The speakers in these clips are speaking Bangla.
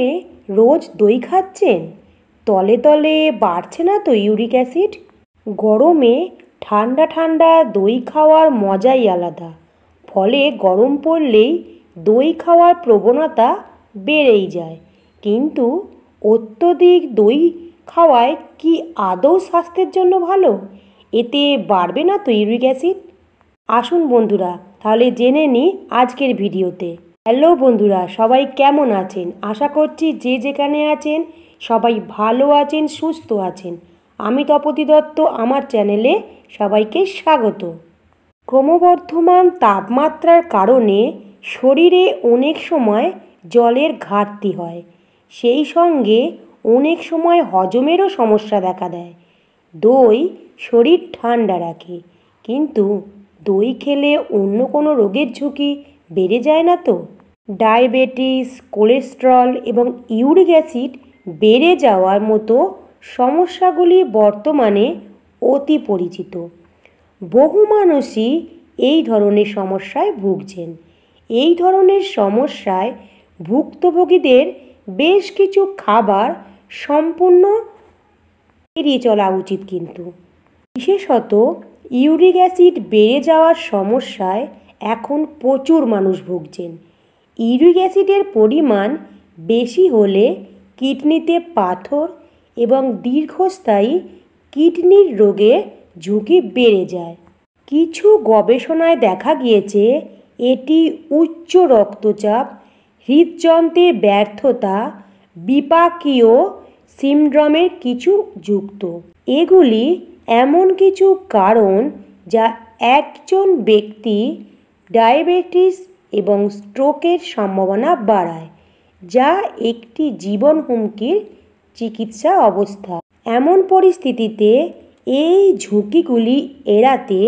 কমে রোজ দই খাচ্ছেন তলে তলে বাড়ছে না তো ইউরিক অ্যাসিড গরমে ঠান্ডা ঠান্ডা দই খাওয়ার মজাই আলাদা ফলে গরম পড়লেই দই খাওয়ার প্রবণতা বেড়েই যায় কিন্তু অত্যধিক দই খাওয়ায় কি আদৌ স্বাস্থ্যের জন্য ভালো এতে বাড়বে না তো ইউরিক অ্যাসিড আসুন বন্ধুরা তাহলে জেনে নিই আজকের ভিডিওতে হ্যালো বন্ধুরা সবাই কেমন আছেন আশা করছি যে যেখানে আছেন সবাই ভালো আছেন সুস্থ আছেন আমি তপতি দত্ত আমার চ্যানেলে সবাইকে স্বাগত ক্রমবর্ধমান তাপমাত্রার কারণে শরীরে অনেক সময় জলের ঘাটতি হয় সেই সঙ্গে অনেক সময় হজমেরও সমস্যা দেখা দেয় দই শরীর ঠান্ডা রাখে কিন্তু দই খেলে অন্য কোনো রোগের ঝুঁকি বেড়ে যায় না তো ডায়াবেটিস কোলেস্ট্রল এবং ইউরিক অ্যাসিড বেড়ে যাওয়ার মতো সমস্যাগুলি বর্তমানে অতি পরিচিত বহু মানুষই এই ধরনের সমস্যায় ভুগছেন এই ধরনের সমস্যায় ভুক্তভোগীদের বেশ কিছু খাবার সম্পূর্ণ এড়িয়ে চলা উচিত কিন্তু বিশেষত ইউরিক অ্যাসিড বেড়ে যাওয়ার সমস্যায় এখন প্রচুর মানুষ ভুগছেন ইউরিক অ্যাসিডের পরিমাণ বেশি হলে কিডনিতে পাথর এবং দীর্ঘস্থায়ী কিডনির রোগে ঝুঁকি বেড়ে যায় কিছু গবেষণায় দেখা গিয়েছে এটি উচ্চ রক্তচাপ হৃদযন্ত্রে ব্যর্থতা বিপাকীয় সিমড্রমের কিছু যুক্ত এগুলি এমন কিছু কারণ যা একজন ব্যক্তি ডায়াবেটিস এবং স্ট্রোকের সম্ভাবনা বাড়ায় যা একটি জীবন হুমকির চিকিৎসা অবস্থা এমন পরিস্থিতিতে এই ঝুঁকিগুলি এড়াতে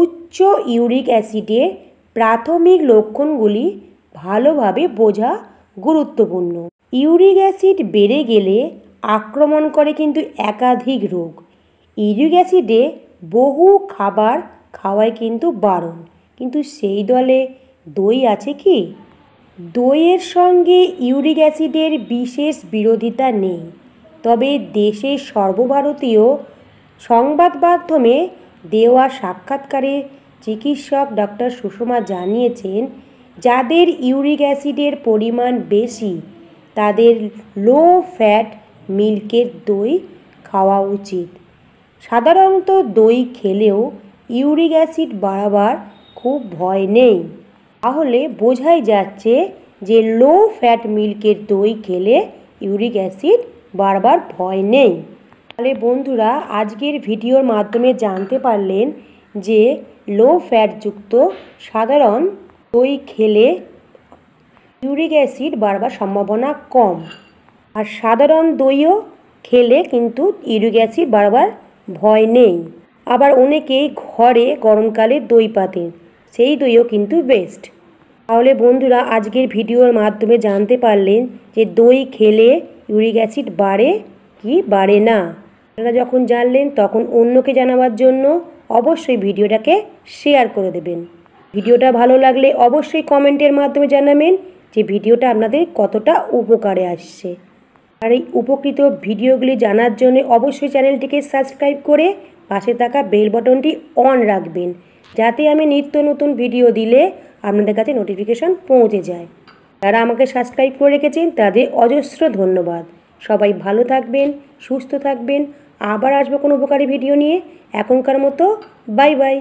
উচ্চ ইউরিক অ্যাসিডের প্রাথমিক লক্ষণগুলি ভালোভাবে বোঝা গুরুত্বপূর্ণ ইউরিক অ্যাসিড বেড়ে গেলে আক্রমণ করে কিন্তু একাধিক রোগ ইউরিক অ্যাসিডে বহু খাবার খাওয়ায় কিন্তু বারণ কিন্তু সেই দলে দই আছে কি দইয়ের সঙ্গে ইউরিক অ্যাসিডের বিশেষ বিরোধিতা নেই তবে দেশের সর্বভারতীয় সংবাদ মাধ্যমে দেওয়া সাক্ষাৎকারে চিকিৎসক ডক্টর সুষমা জানিয়েছেন যাদের ইউরিক অ্যাসিডের পরিমাণ বেশি তাদের লো ফ্যাট মিল্কের দই খাওয়া উচিত সাধারণত দই খেলেও ইউরিক অ্যাসিড বাড়াবার খুব ভয় নেই তাহলে বোঝাই যাচ্ছে যে লো ফ্যাট মিল্কের দই খেলে ইউরিক অ্যাসিড বারবার ভয় নেই তাহলে বন্ধুরা আজকের ভিডিওর মাধ্যমে জানতে পারলেন যে লো ফ্যাটযুক্ত সাধারণ দই খেলে ইউরিক অ্যাসিড বারবার সম্ভাবনা কম আর সাধারণ দইও খেলে কিন্তু ইউরিক অ্যাসিড বারবার ভয় নেই আবার অনেকেই ঘরে গরমকালে দই পাতেন সেই দইও কিন্তু বেস্ট তাহলে বন্ধুরা আজকের ভিডিওর মাধ্যমে জানতে পারলেন যে দই খেলে ইউরিক অ্যাসিড বাড়ে কি বাড়ে না আপনারা যখন জানলেন তখন অন্যকে জানাবার জন্য অবশ্যই ভিডিওটাকে শেয়ার করে দেবেন ভিডিওটা ভালো লাগলে অবশ্যই কমেন্টের মাধ্যমে জানাবেন যে ভিডিওটা আপনাদের কতটা উপকারে আসছে আর এই উপকৃত ভিডিওগুলি জানার জন্য অবশ্যই চ্যানেলটিকে সাবস্ক্রাইব করে পাশে থাকা বেল বটনটি অন রাখবেন যাতে আমি নিত্য নতুন ভিডিও দিলে আপনাদের কাছে নোটিফিকেশন পৌঁছে যায় যারা আমাকে সাবস্ক্রাইব করে রেখেছেন তাদের অজস্র ধন্যবাদ সবাই ভালো থাকবেন সুস্থ থাকবেন আবার আসবো কোনো উপকারী ভিডিও নিয়ে এখনকার মতো বাই বাই